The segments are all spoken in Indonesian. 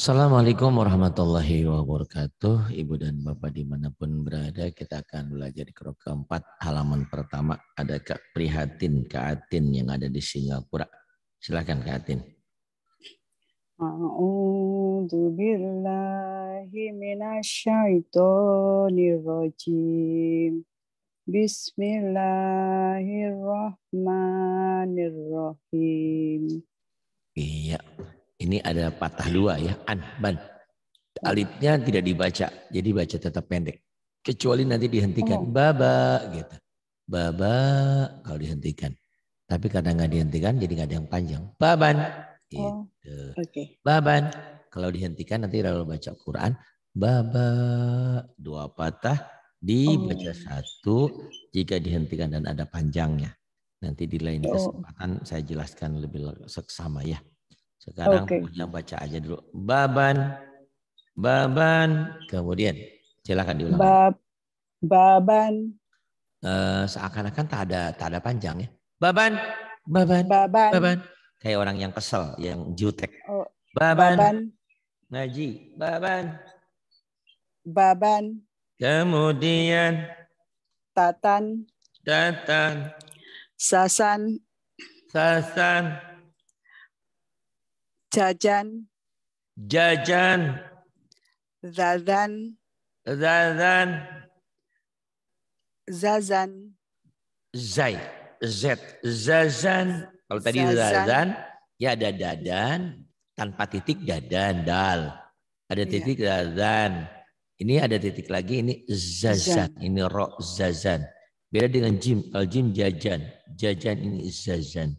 Assalamualaikum warahmatullahi wabarakatuh. Ibu dan Bapak dimanapun berada, kita akan belajar di kerok keempat. Halaman pertama ada Kak Prihatin, Kak Atin yang ada di Singapura. Silakan Kak Atin. Bismillahirrahmanirrahim. Iya. Ini ada patah dua ya, an, ban. Alifnya tidak dibaca, jadi baca tetap pendek. Kecuali nanti dihentikan, oh. baba gitu. Baba kalau dihentikan. Tapi kadang nggak dihentikan jadi nggak ada yang panjang. Baban. Oh, gitu. Oh, okay. Baban. Kalau dihentikan nanti kalau baca Quran, baba dua patah dibaca oh. satu jika dihentikan dan ada panjangnya. Nanti di lain oh. kesempatan oh. saya jelaskan lebih seksama ya. Sekarang okay. punya baca aja dulu. Baban, baban, kemudian silakan diulang. Bab, baban. Uh, seakan-akan tak ada tak ada panjang ya. Baban, baban, baban, baban. Kayak orang yang kesel, yang jutek. Oh, baban. baban. Ngaji, baban. Baban. Kemudian tatan. Tatan. Sasan. Sasan. Jajan. Jajan. Zazan. Zazan. Zazan. Zai. Z. Zazan. Kalau tadi zazan. zazan, ya ada dadan. Tanpa titik dadan, dal. Ada iya. titik ya. zazan. Ini ada titik lagi, ini zazan. zazan. Ini ro zazan. Beda dengan jim. Kalau jim jajan. Jajan ini zazan.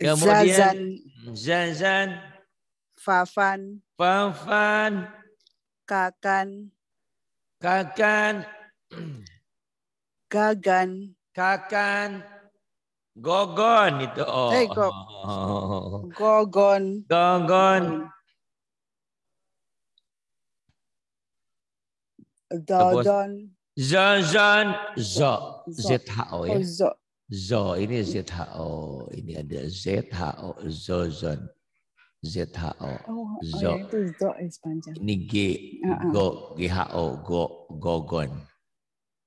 Kemudian Zazan. Zazan. Fafan. Fafan. Kakan. Kakan. Gagan. Kakan. Gogon itu. Oh. Hey, eh, go. Gogon. Gogon. Dodon. Zazan. zan Z-H-O ya. Oh, Zo ini ZHO, ini ada ZHO, zozon. ZHO. Oh, oh, zo. Oh, itu zo panjang. Ini G, uh-uh. go, GHO, go, gogon.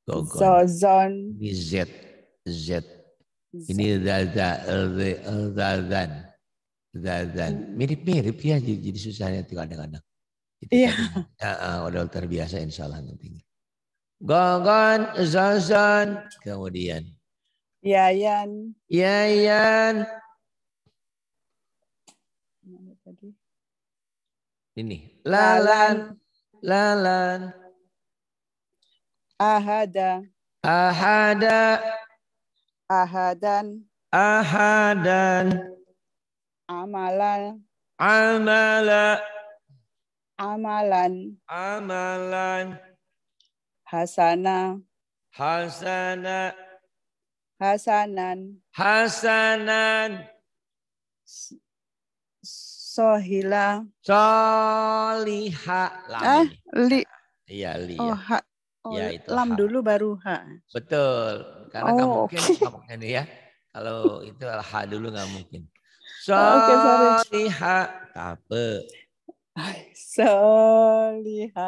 Gogon. Zozon. Ini Z, Z. Z. Ini dada, dadan. Dadan. Mirip-mirip ya, jadi susahnya kadang-kadang. Iya. Uh, udah terbiasa insya Allah nantinya. Gogon, zozon. Kemudian. Yayan. Yayan. Ini. Lalan. Lalan. Ahada. Ahada. Ahadan. Ahadan. Amalan. Amala. Amalan. Amalan. Hasana. Hasana. Hasanan. Hasanan. Sohila. Soliha. Lam. Eh, li. Iya, li. Oh, ya. ha. Oh, ya, itu lam ha. dulu baru ha. Betul. Karena oh, nggak mungkin okay. ini ya. Kalau itu ha dulu gak mungkin. Oh, Soliha. Oh, Tape. Soliha.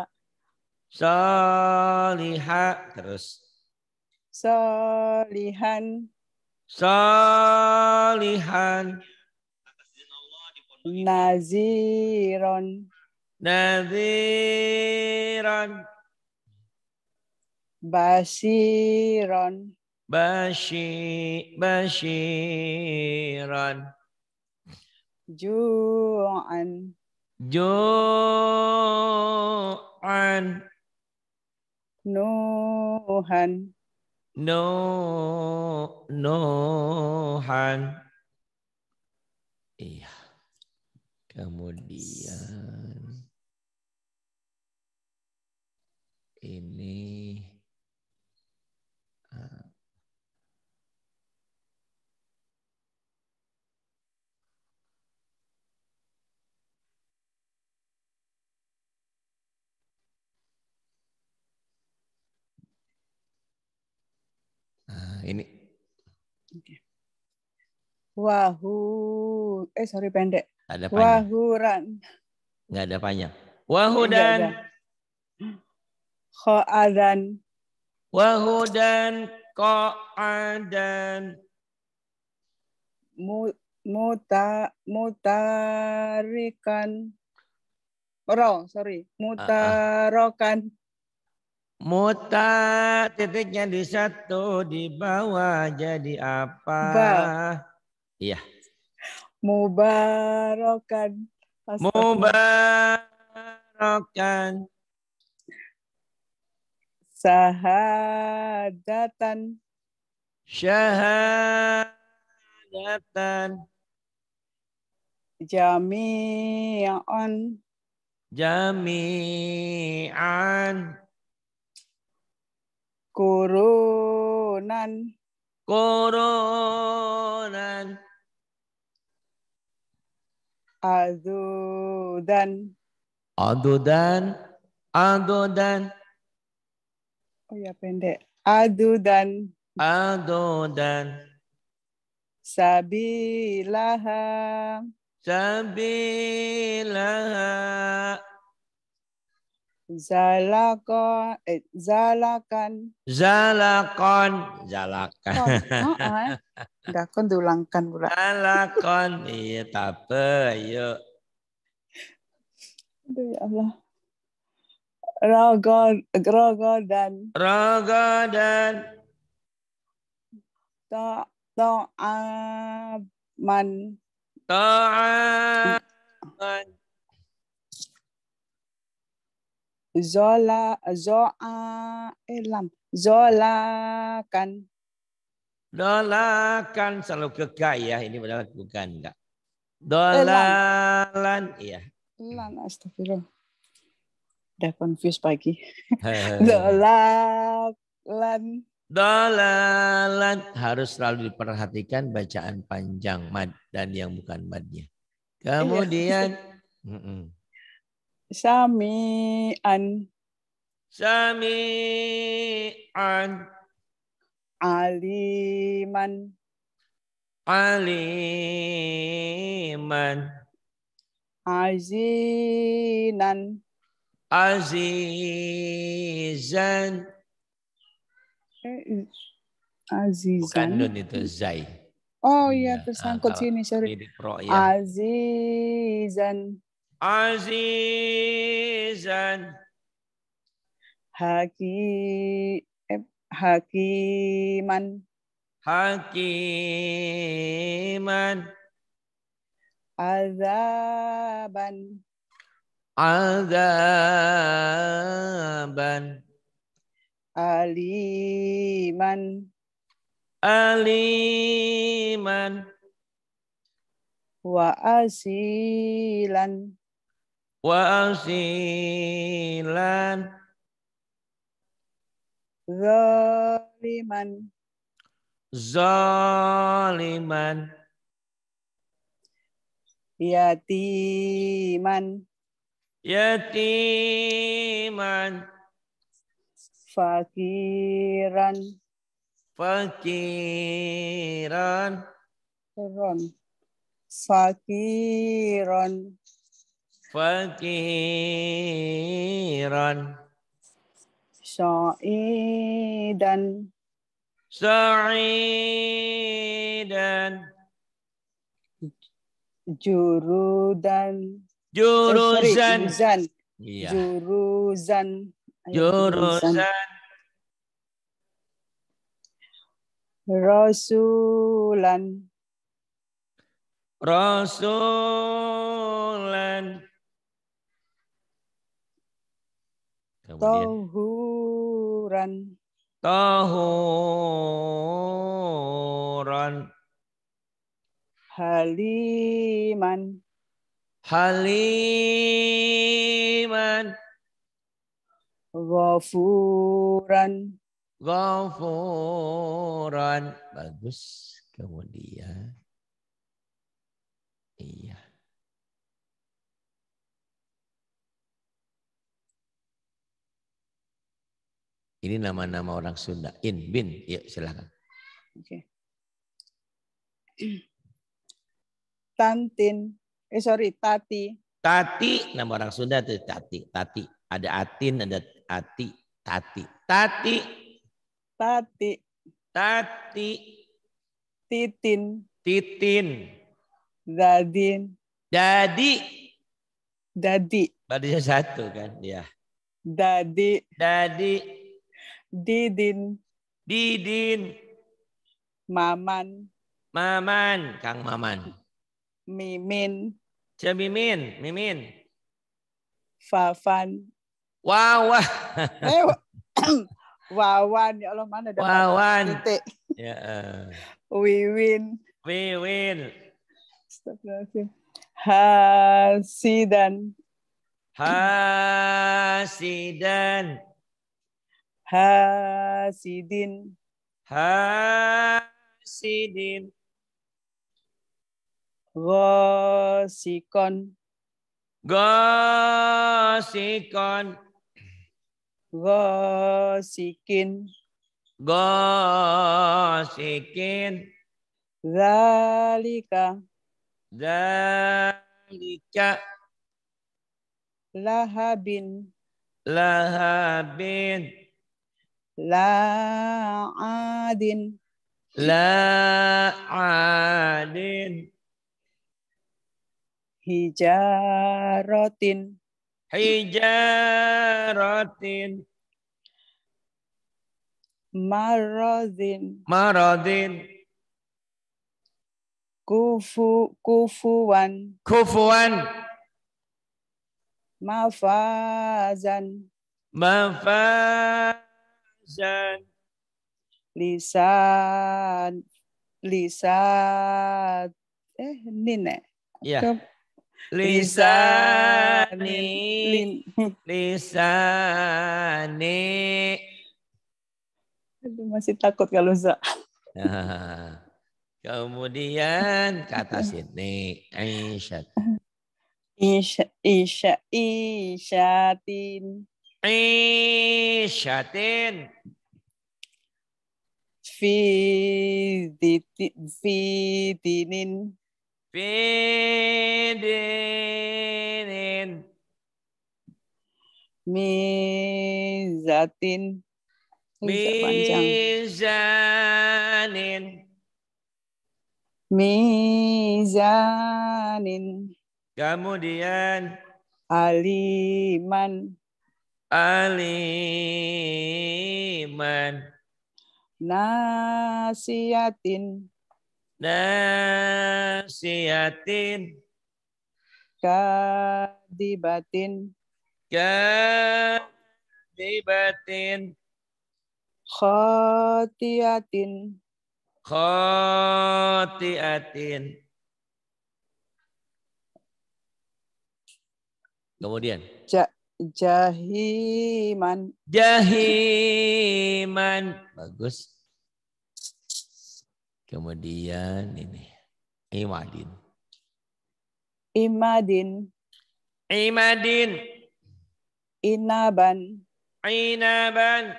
Soliha. Terus Salihan. Salihan. Naziron. Naziron. Basiron. Basi, Basiron, Ju'an. Ju'an. Nuhan no nohan iya kemudian ini ini. wahyu, Wahu, eh sorry pendek. Ada panjang. Wahuran. Nggak ada panjang. Wahudan. Ko'adan. Wahudan ko'adan. Mu, muta, mutarikan. Ro, sorry. Ah, ah. Mutarokan. Muta titiknya di satu di bawah jadi apa? Ba. Iya. Mubarakan. Mubarakan. Sahadatan. Syahadatan. Jami'an. Jami'an. Koronan. Koronan. Adudan. Adudan. Adudan. Oh ya pendek. Adudan. Adudan. Sabilaha. Sabilaha. Zalakon, eh, zalakan. Zalakon, zalakan. Oh, oh, eh. kon diulangkan pula. Zalakon, iya tapi ayo. Aduh ya Allah. Rogon, rogo dan. Rogo dan. To, to aman. To aman. zola zoa elam zolakan dolakan selalu kekah ya ini padahal bukan enggak dolalan iya lan astagfirullah udah confused pagi dolalan dolalan harus selalu diperhatikan bacaan panjang mad dan yang bukan madnya iya. kemudian iya. Sami'an. Sami'an. Aliman. Aliman. Azinan. Azizan. Eh, azizan. Bukan nun itu Zai. Oh iya, iya. tersangkut ah, sini, sorry. Iya. Azizan azizan haki eh, hakiman hakiman azaban azaban aliman aliman wa asilan wa asilan zaliman zaliman yatiman yatiman fakiran fakiran Ron, fakiran fakiran sa'idan sa'idan jurudan eh, juruzan jurusan iya. jurusan juruzan rasulan rasulan Tahuran. tohuran haliman haliman ghafuran ghafuran bagus kemudian Ini nama-nama orang Sunda. In, bin, ya silakan. Oke. Tantin, eh sorry, Tati. Tati, nama orang Sunda itu Tati. Tati, ada Atin, ada Ati, Tati. Tati. Tati. Tati. Titin. Titin. Dadin. Dadi. Dadi. Barunya satu kan, ya. Dadi. Dadi. Didin. Didin. Maman. Maman, Kang Maman. Mimin. Cemimin, Mimin. Fafan. Wawan, Eh, Wawan, ya Allah mana ada Wawan. Titik. Ya. Eh. Wiwin. Wiwin. Hasidan. Hasidan hasidin hasidin gosikon gosikon gosikin gosikin zalika zalika lahabin lahabin La adin. La adin. Hijarotin. Hijarotin. Marodin. Marodin. Kufu, kufuan. Kufuan. Mafazan. Mafazan lisan lisan lisan eh nina eh? iya. ya lisan lisan Lin. lisani Aduh, masih takut kalau za kemudian kata Sydney Aisyat Isya Isya Isyatin isyatin fi fi dinin fi dinin mizatin mizanin mizanin kemudian aliman aliman nasiatin nasiatin kadibatin kadibatin khotiatin khotiatin kemudian cak Jahiman. Jahiman. Bagus. Kemudian ini. Imadin. Imadin. Imadin. Inaban. Inaban.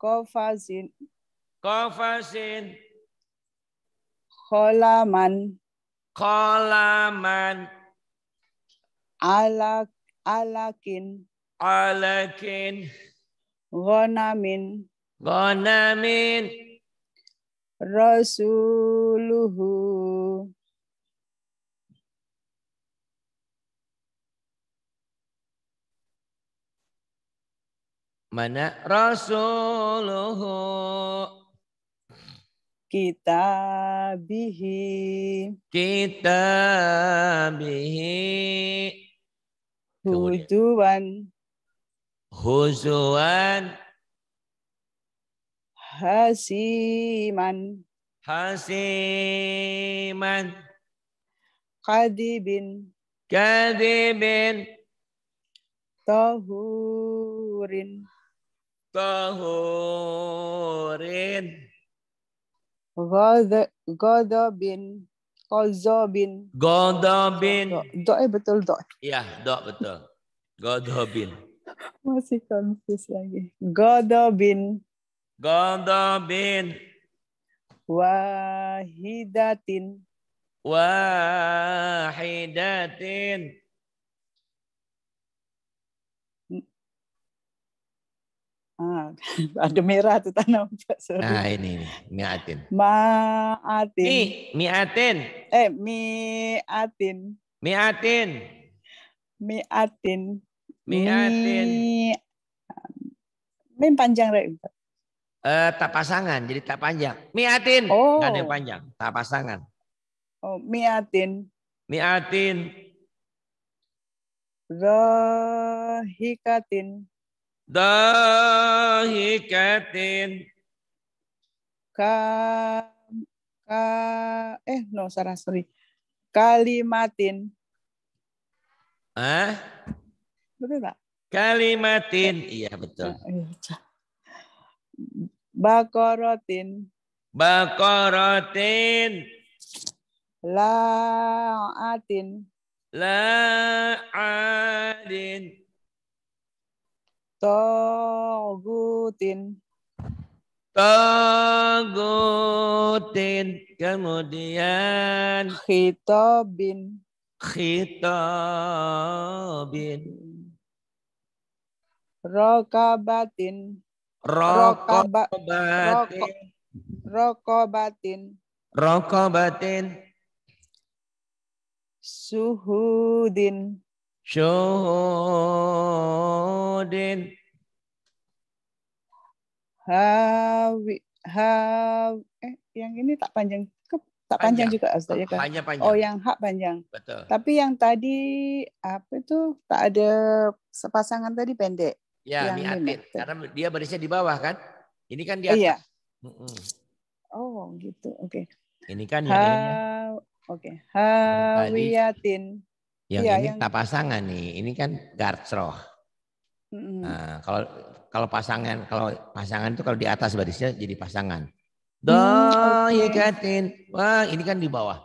Kofasin. Kofasin. Kolaman. Kolaman. Alak alakin alakin ghanamin ghanamin rasuluhu mana rasuluhu kita bihi, kita bihi. Huzuan. Huzuan. Hasiman. Hasiman. Kadibin. Kadibin. Tahurin. Tahurin. Ghadabin. Godobin. Godobin. Do, eh betul do. Iya, do betul. Godobin. Masih confuse lagi. Godobin. Godobin. Wahidatin. Wahidatin. Ah, ada merah tuh tanam. Sorry. Nah ini, ini miatin. Maatin. Mi, miatin. Eh, miatin. Miatin. Miatin. Miatin. mi panjang rek. Eh, tak pasangan, jadi tak panjang. Miatin, oh. nggak ada yang oh. panjang, tak pasangan. Oh, miatin. Miatin. Rohikatin dahikatin ka ka eh no salah sorry kalimatin ah betul pak kalimatin eh. iya betul eh, iya, bakorotin bakorotin laatin laatin Togutin. Togutin. Kemudian. Khitobin. Khitobin. Rokabatin. Rokobatin. Rokobatin. Rokobatin. Suhudin syuhudin hawi haw eh yang ini tak panjang tak panjang, panjang juga Ustaz ya kan. Hanya panjang. Oh yang hak panjang. Betul. Tapi yang tadi apa itu tak ada sepasangan tadi pendek. Ya, yang Karena dia barisnya di bawah kan? Ini kan dia. Iya. Oh, gitu. Oke. Okay. Ini kan ha Oke. Okay. Hawiyatin. Yang ya, ini yang... tak pasangan nih, ini kan gartroh. Mm-hmm. Nah, kalau kalau pasangan kalau pasangan itu kalau di atas barisnya jadi pasangan. Do, Mm, okay. Wah, ini kan di bawah.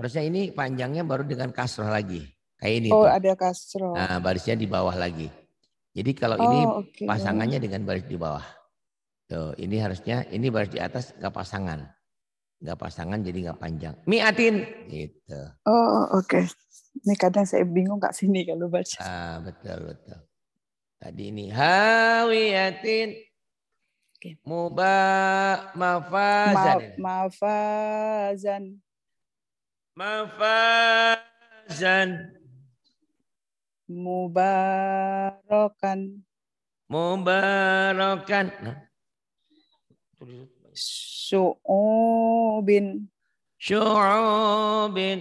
Harusnya ini panjangnya baru dengan kasroh lagi. Kayak ini. Oh, tuh. ada kasroh. Nah, barisnya di bawah lagi. Jadi kalau oh, ini okay. pasangannya dengan baris di bawah. Tuh, ini harusnya ini baris di atas enggak pasangan nggak pasangan jadi nggak panjang. Miatin gitu. Oh, oh oke. Okay. Ini kadang saya bingung nggak sini kalau baca. Ah betul betul. Tadi ini hawiyatin okay. muba mafazan. Ma mafazan. Mafazan. Mubarokan. Mubarokan. Nah syu'ubin syu'ubin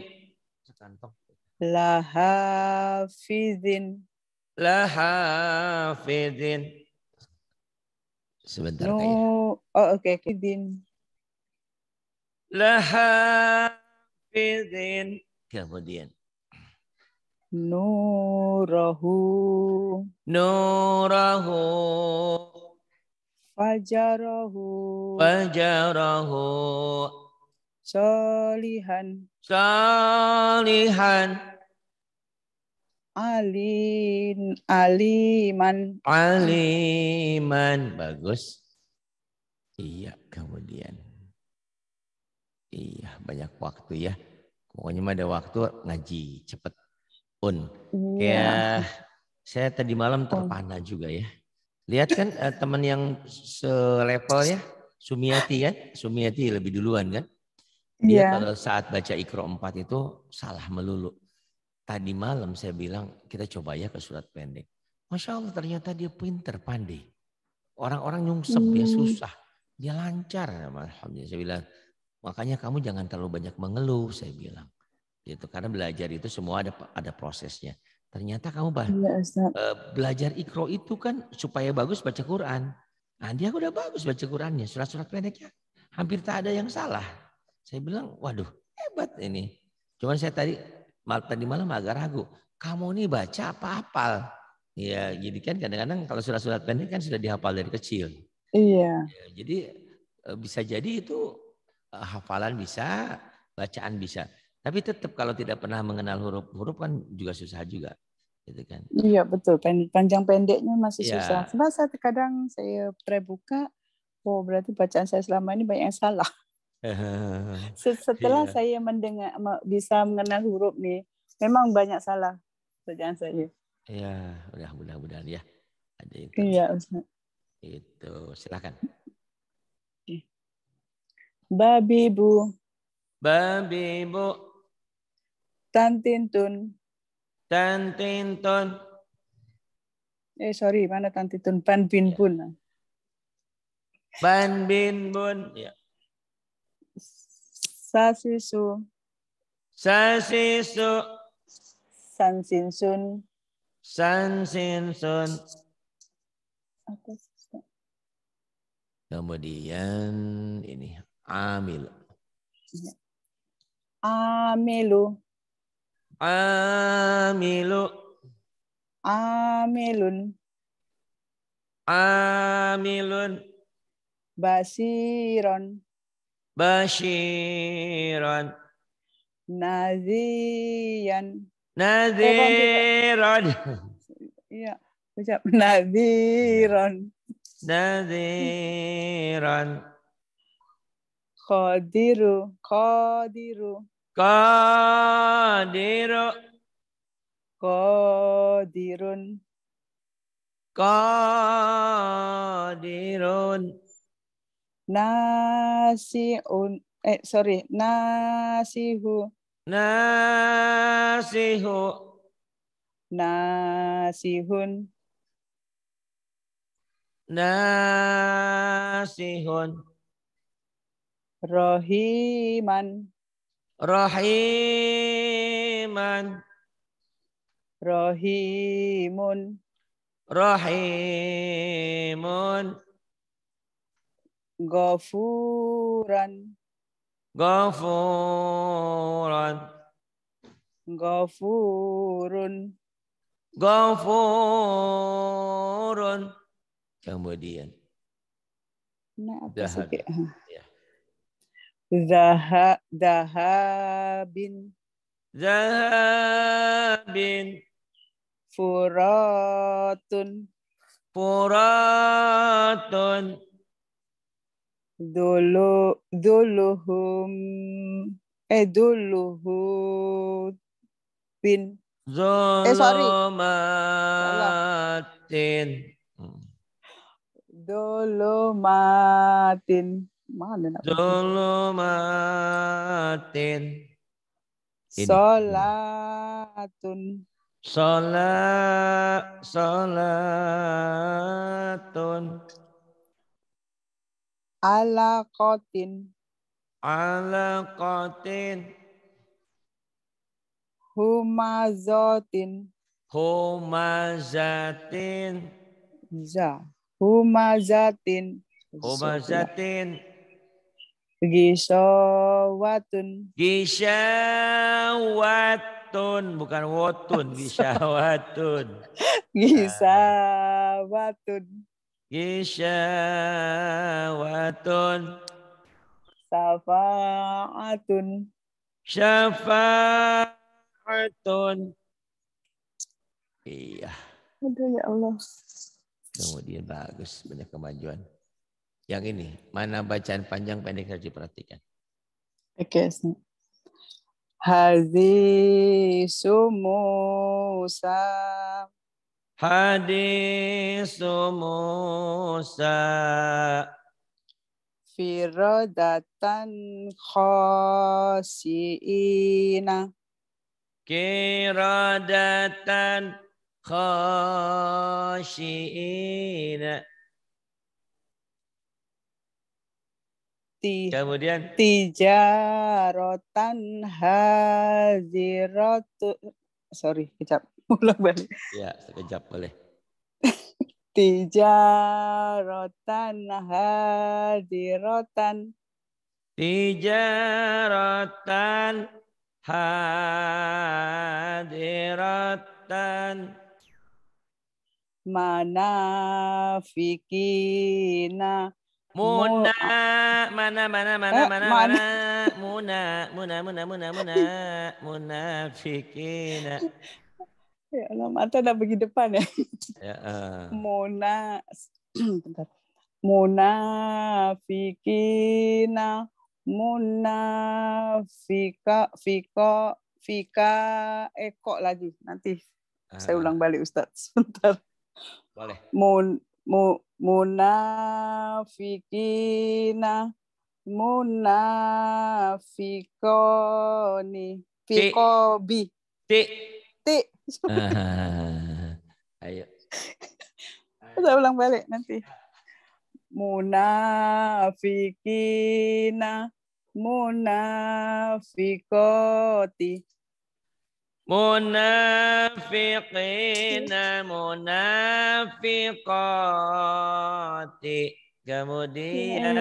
lahafizin lahafizin sebentar no. Ya. oh oke okay. izin lahafizin kemudian nurahu nurahu Fajarahu. Fajarahu. Solihan. Solihan. Alin, aliman. Aliman. Bagus. Iya, kemudian. Iya, banyak waktu ya. Pokoknya mah ada waktu ngaji cepet. Un. Iya. Ya, saya tadi malam terpana oh. juga ya. Lihat kan uh, teman yang selevel ya, Sumiati kan? Sumiati lebih duluan kan? Dia yeah. kalau saat baca Iqra 4 itu salah melulu. Tadi malam saya bilang kita coba ya ke surat pendek. Masya Allah ternyata dia pinter, pandai. Orang-orang nyungsep, hmm. dia susah. Dia lancar. Alhamdulillah saya bilang, makanya kamu jangan terlalu banyak mengeluh, saya bilang. itu karena belajar itu semua ada ada prosesnya. Ternyata kamu bah, ya, eh, belajar ikro itu kan supaya bagus baca Quran. Nah, dia udah bagus baca Qurannya, surat-surat pendeknya hampir tak ada yang salah. Saya bilang, waduh hebat ini. Cuman saya tadi mal tadi malam agak ragu. Kamu ini baca apa hafal? Ya, jadi kan kadang-kadang kalau surat-surat pendek kan sudah dihafal dari kecil. Iya. Ya, jadi eh, bisa jadi itu eh, hafalan bisa, bacaan bisa. Tapi tetap kalau tidak pernah mengenal huruf-huruf kan juga susah juga, gitu kan? Iya betul. Panjang pendeknya masih ya. susah. Sebab saya terkadang saya prebuka, oh berarti bacaan saya selama ini banyak yang salah. Setelah iya. saya mendengar bisa mengenal huruf nih, memang banyak salah bacaan saya. Iya, udah mudah-mudahan ya. Ada itu. Iya, Itu, silakan. Babi bu. Babi bu. Tan Tintun. Tan Tintun. Eh sorry, mana Tan Tintun? Ya. Ah. Pan Bin Bun. Ya. Ban Bin Bun. Ya. Sasisu. Sasisu. San Sin Sun. San Sin Sun. Kemudian ini Amil. Ya. Amilu. Amilu. Amilun. Amilun. Basiron. Basiron, Nazian. Naziron. Iya, ucap Naziron. Naziron. Khadiru. Khadiru. Kodiru. Kodirun. Kodirun. Nasiun. Eh, sorry. Nasihu. Nasihu. Nasihun. Nasihun. Rohiman. Rahiman. Rahimun. Rahimun. Ghafuran. Ghafuran. Ghafurun. Ghafurun. Kemudian. Nah, apa sih? Zaha, zahabin. Zahabin. Furatun. Furatun. Dulu, duluhum. Eh, duluhu. Bin. Zulumatin. Eh, sorry. Dulumatin. Dulumatin. Mana nak? Zulumatin. Salatun. Salat salatun. Alakotin Alakotin Humazatin. Humazatin. Za. Humazatin. Humazatin. Gisawatun. Gisawatun bukan wotun, gisawatun. gisawatun. Gisawatun. Syafaatun. Syafaatun. Iya. Aduh ya Allah. Kemudian bagus banyak kemajuan yang ini. Mana bacaan panjang pendek harus diperhatikan. Oke. Okay. Hadi Sumusa Hadi sumusa. Firodatan khosiina. Kiradatan khosiina. ti kemudian tijarotan haziratu sorry kejap ulang balik ya sekejap boleh tijarotan hadirotan tijarotan hadiratan manafikina Muna, mana, mana, mana, eh, mana, mana, Muna, Muna, Muna, Muna, Muna, mana, Ya Allah, mata udah pergi depan ya. ya uh. Eh. Muna, bentar. Muna mana, mana, fika, eko lagi. Nanti uh. saya ah. ulang balik Ustaz, sebentar. Boleh mu munafikina munafikoni fikobi t t ayo saya ulang balik nanti munafikina munafikoti Munafiqin munafiqati kemudian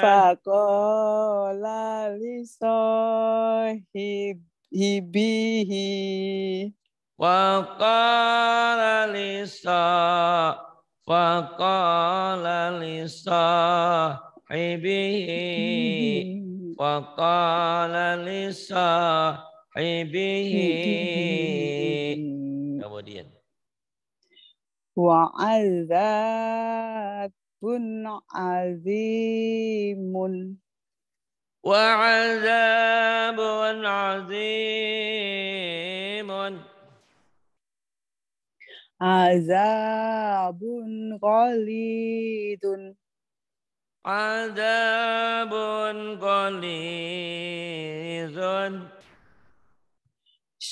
fakola lisohibihi Waqala lisa Waqala lisa Hibihi Waqala lisa bihi. Kemudian. Wa azabun azimun. Wa azabun azimun. Azabun qalidun. Azabun qalidun.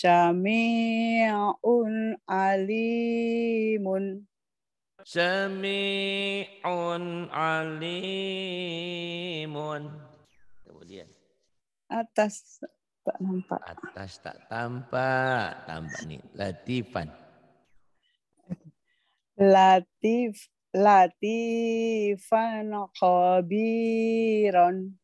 Sami'un alimun. Sami'un alimun. Kemudian. Atas tak nampak. Atas tak tampak. Tampak nih. Latifan. Latif. Latifan khabiron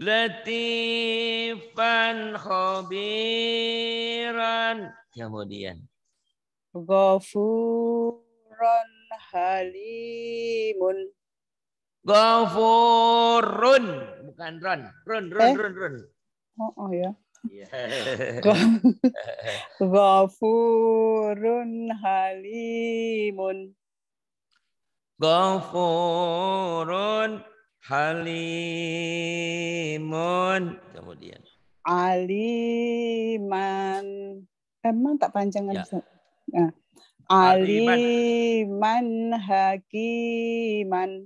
latifan khabiran kemudian ghafuran halimun Gafurun bukan run Run run eh? run run. Oh, oh ya. Iya. Ghafurun halimun. Gafurun Halimun. Kemudian. Aliman. Emang tak kan? Ya. ya. Aliman hakiman.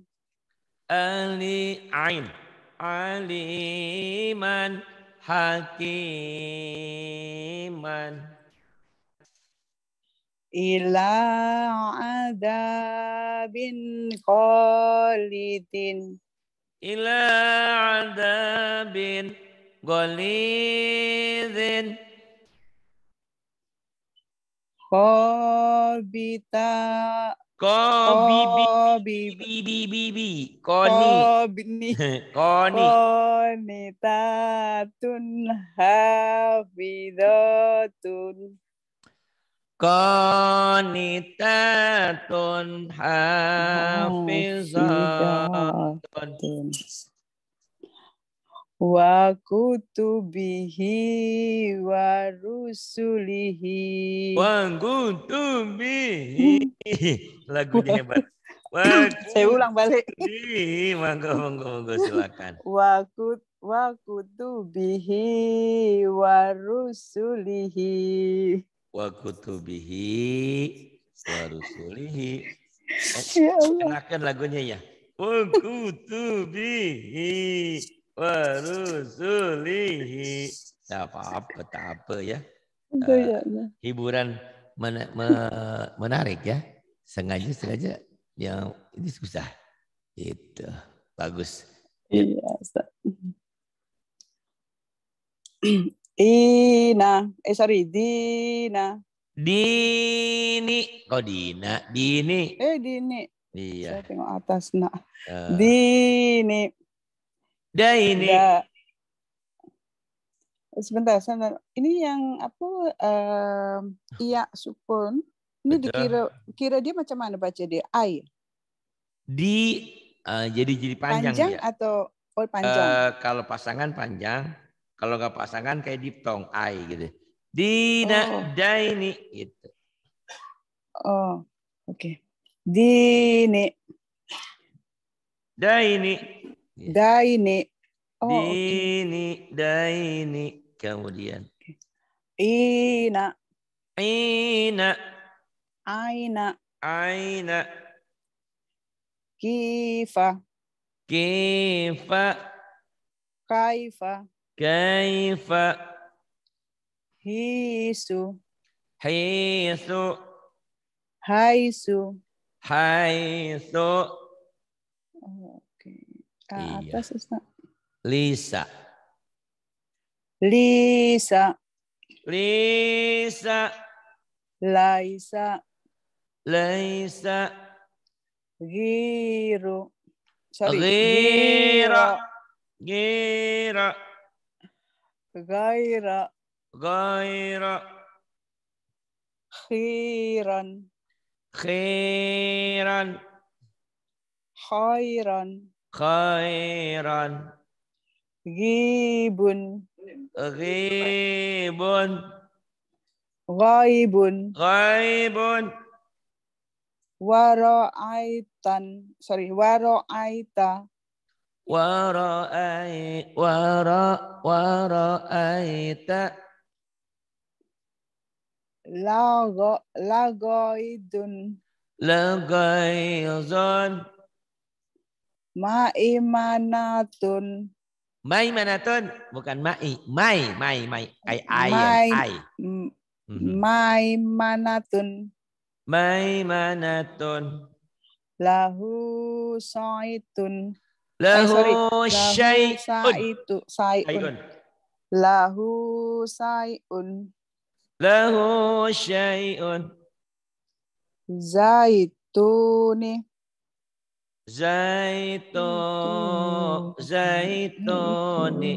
Ali ain. Aliman hakiman. Ila adabin kolitin ila adabin ghalidhin Kobita Kobibi Kobibi Bibi Koni Koni Koni Koni Tatun Hafidotun Qanitatun hafizatun wa kutubihi wa rusulihi wa kutubihi lagunya hebat saya ulang balik monggo monggo monggo silakan wa kut wa kutubihi wa rusulihi wa kutubihi wa rusulihi. sulih. Eh, Kenakan ya lagunya ya. Wa kutubihi wa rusulihi. Tidak apa-apa, tak apa ya. Uh, hiburan menarik ya. Sengaja sengaja yang ini susah. Itu bagus. Ya. Iya, Ustaz. Iya. Ina, eh sorry, Dina. Dini, kok oh, Dina, Dini. Eh Dini. Iya. Saya tengok atas nak. Uh. Dini. Daini. Da. Sebentar, sebentar. Ini yang apa? Uh, iya, supun. Ini Betul. dikira kira dia macam mana baca dia? I. Di uh, jadi jadi panjang. Panjang ya? atau oh panjang? Uh, kalau pasangan panjang kalau nggak pasangan kayak diptong ai gitu. Dina oh. daini gitu. Oh, oke. Okay. Dini. Daini. Daini. Oh, Dini, okay. daini. Kemudian. Ina. Ina. Aina. Aina. Kifa. Kifa. Kaifa. Kaifa. Hisu. Hisu. Haisu. Haisu. Oke. Okay. Iya. Atas iya. Ustaz. Lisa. Lisa. Lisa. Laisa. Laisa. Giro. Sorry. Giro. Giro. Gaira. Gaira. Khiran. Khiran. Khairan. Khairan. Ghibun. Ghibun. Ghaibun. Ghaibun. Waro'aitan. Sorry, waro'aita. Warai wara waraita lago lagoidun lagoizon maimanatun bukan mai mai mai mai ai ai ai maimanatun maimanatun lahu soitun Eh, Lahu syai'un. Itu syai'un. Lahu syai'un. Lahu syai'un. Zaituni. Zaito, zaitoni.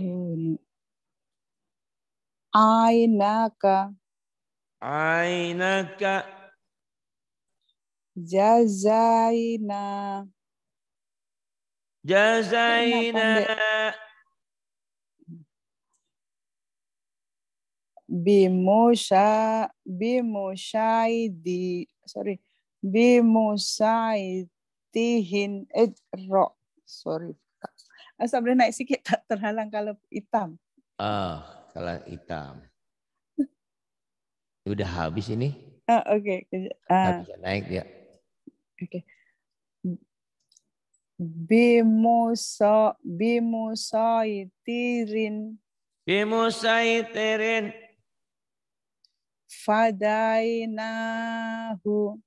Ainaka. Ainaka. Jazaina. Jazaina Bimusha di sorry tihin ro sorry asal ah, boleh naik sikit tak terhalang kalau hitam ah kalau hitam sudah habis ini ah oke okay. ah. habis ya, naik ya oke okay bimusa bimusaitirin bimusaitirin fadainahu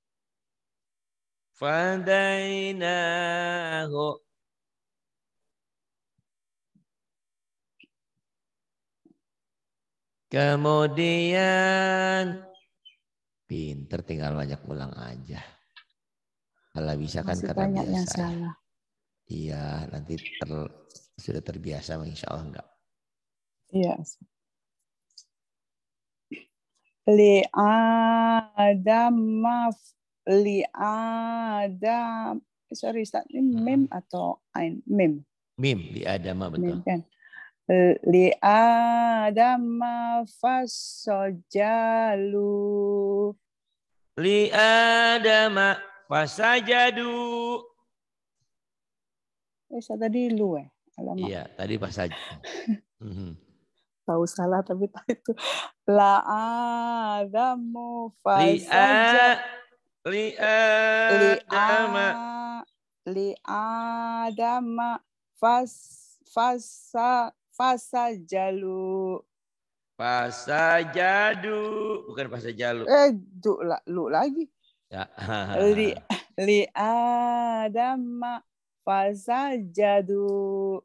fadainahu kemudian pinter tinggal banyak ulang aja kalau bisa kan Masih karena biasa yang salah Iya, nanti ter, sudah terbiasa, insya Allah enggak. Iya. Yes. li li'adam eh, sorry saat ini hmm. mim atau ain mim mim li'adama ah, betul mim, kan? li'adama fasojalu li'adama ah, fasajadu bisa tadi lu ya? Alamak. Iya, tadi pas aja. Mhm. Tahu salah tapi tahu itu. La adamu fasaja. Li adama. Li adama fas fasa fasa jalu. Fasa jadu, bukan fasa jalu. Eh, du, lu lagi. Ya. li li adama du?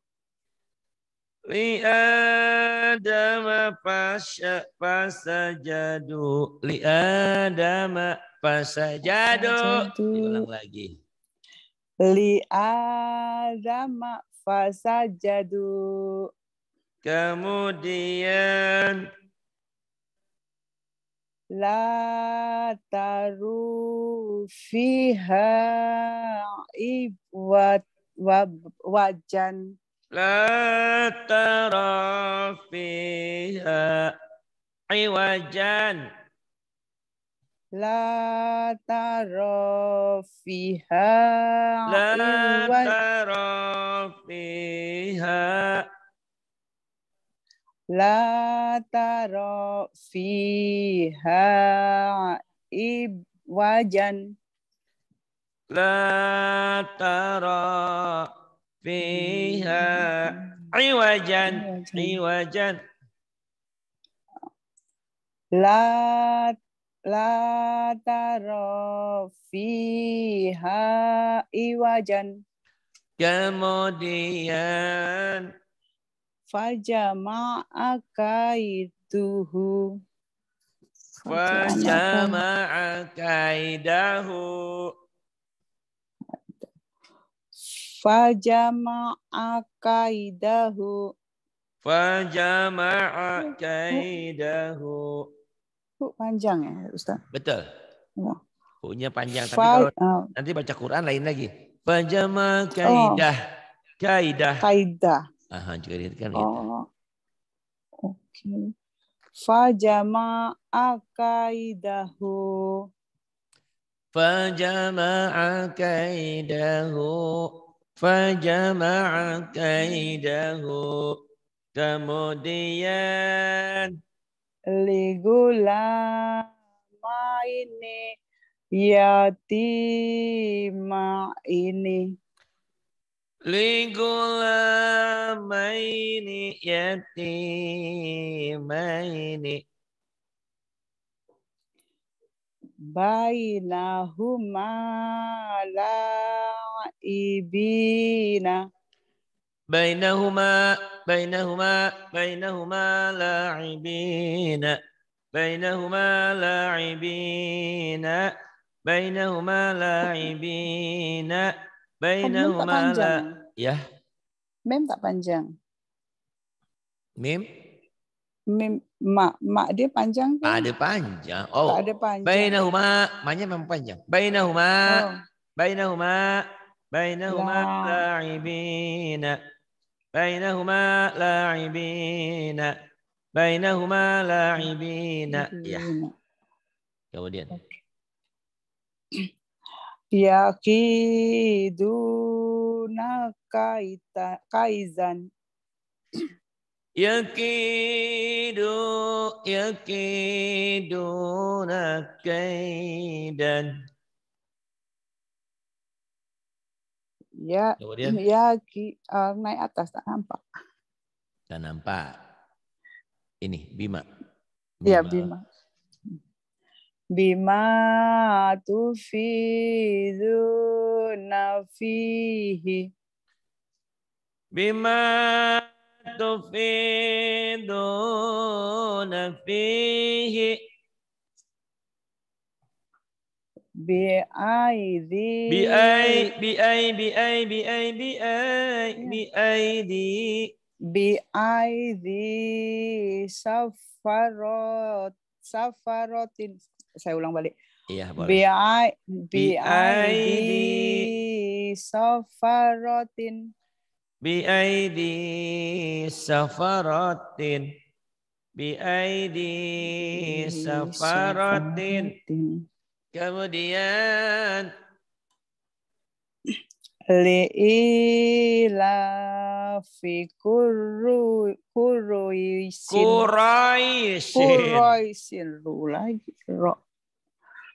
li adama pasya pasajadu li adama pasajadu diulang lagi li adama fasajadu kemudian la taru fiha ibwat wab, wajan la tara fiha wajan la tara fiha la tara la tara fiha iwajan la لا ترى فيها عوجا عوجا لا لا ترى فيها عوجا kemudian fajama'a kaiduhu fajama'a kaidahu fajama'a kaidahu fajama'a kaidahu Hu panjang ya Ustaz betul punya panjang tapi kalau ah. nanti baca Quran lain lagi fajama'a kaidah oh. kaidah kaidah Aha, juga dikatakan gitu. oh. Oke. Okay. Fajama'a kaidahu. Fajama'a kaidahu. Fajama'a kaidahu. Kemudian. ligula ini. Yatima ini. ligula ini. Yatima ini. Bainahuma lah تائبين بينهما بينهما بينهما لاعبين بينهما لاعبين بينهما لاعبين بينهما لا ya mem tak panjang mem mem mak mak dia panjang kan? ada panjang oh tak ada panjang بينهما bainahuma nya memang panjang بينهما oh. bainahuma بينهما لاعبين بينهما لاعبين بينهما لاعبين ya kemudian yakiduna kaita kaizan yakidu yakiduna kaidan Ya, Kemudian? ya uh, naik atas tak nampak. Tak nampak. Ini Bima. Ya, Bima. Ya Bima. Bima tufiduna fihi. Bima tufiduna fihi. B I D B i B i B i B i B i B i D B i D Safarot Safarotin saya ulang balik Iya B i B i D Safarotin B i D Safarotin B i D Safarotin Kemudian li ila fi kuroisin ru lagi ro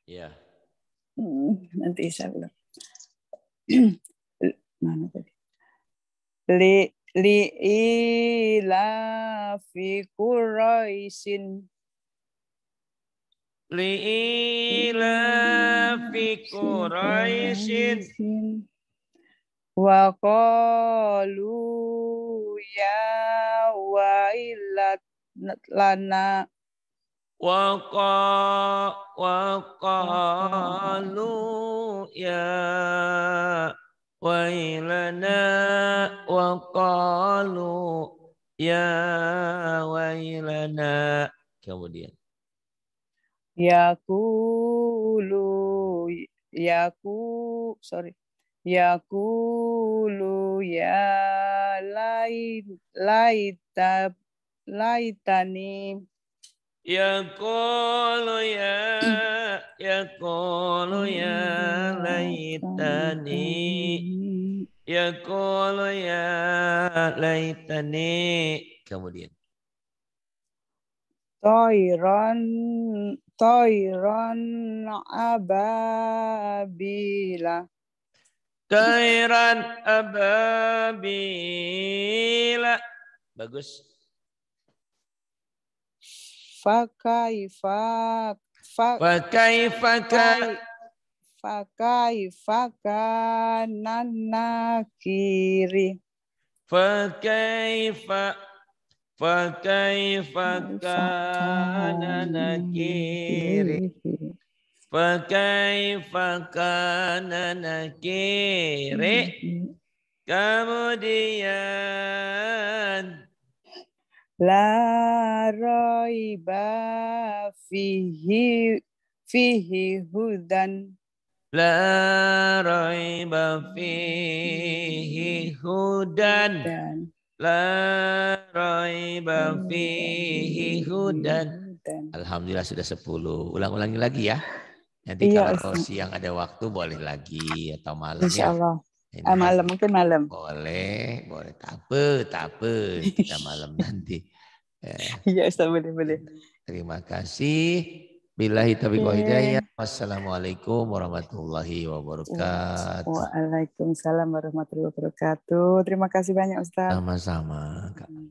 ya hmm, nanti saya bilang mana tadi li fi kuroisin li'ilafi Quraisyin wa qalu ya wa illat lana wa qa wa qalu ya wa ilana wa qalu ya wa ilana kemudian Yakulu ya ku, sorry yakulu ya, ya lait laita laitani Yaqulu ya yaqulu ya, ya laitani Yaqulu ya laitani kemudian Tairan, Tairan ababila. Tairan ababila. bagus Fakai fakai fakai, fakai fakaifa fakaifa fakai fakaifa Fakai fakana نكيري فكيف كان نكيري kemudian la roiba fihi fihi hudan la roiba fihi hudan la raiba hmm. fihi hudan. Alhamdulillah sudah 10. Ulang-ulangi lagi ya. Nanti iya, kalau Ustaz. siang ada waktu boleh lagi atau malam Insya Allah. ya. Allah. Ah, malam mungkin malam. Boleh, boleh. Tak apa, tak apa. Kita malam nanti. Ya. Iya, Ustaz boleh, boleh. Terima kasih. Billahi taufiq wa hidayah. Wassalamualaikum warahmatullahi wabarakatuh. Waalaikumsalam warahmatullahi wabarakatuh. Terima kasih banyak Ustaz. Sama-sama.